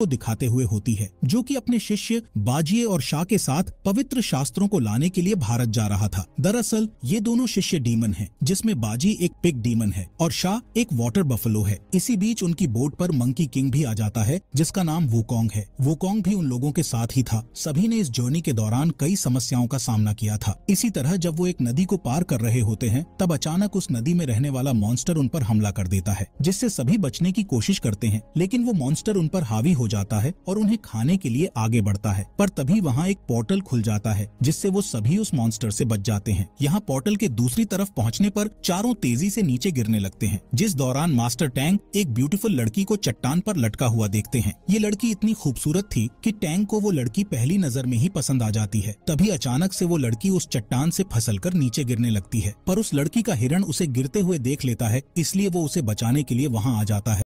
को दिखाते हुए होती है जो कि अपने शिष्य बाजिए और शाह के साथ पवित्र शास्त्रों को लाने के लिए भारत जा रहा था दरअसल ये दोनों शिष्य डीमन हैं, जिसमें बाजी एक पिक डीमन है और शाह एक वाटर बफलो है इसी बीच उनकी बोट पर मंकी किंग भी आ जाता है जिसका नाम वोकोंग है वोकोंग भी उन लोगों के साथ ही था सभी ने इस जर्नी के दौरान कई समस्याओं का सामना किया था इसी तरह जब वो एक नदी को पार कर रहे होते हैं तब अचानक उस नदी में रहने वाला मॉन्स्टर उन पर हमला कर देता है जिससे सभी बचने की कोशिश करते हैं लेकिन वो मॉन्स्टर उन पर हावी हो जाता है और उन्हें खाने के लिए आगे बढ़ता है पर तभी वहाँ एक पोर्टल खुल जाता है जिससे वो सभी उस मॉन्स्टर से बच जाते हैं यहाँ पोर्टल के दूसरी तरफ पहुँचने पर चारों तेजी से नीचे गिरने लगते हैं जिस दौरान मास्टर टैंक एक ब्यूटीफुल लड़की को चट्टान पर लटका हुआ देखते हैं ये लड़की इतनी खूबसूरत थी कि टैंक को वो लड़की पहली नजर में ही पसंद आ जाती है तभी अचानक से वो लड़की उस चट्टान से कर नीचे गिरने लगती है पर उस लड़की का हिरण उसे गिरते हुए देख लेता है इसलिए वो उसे बचाने के लिए वहाँ आ जाता है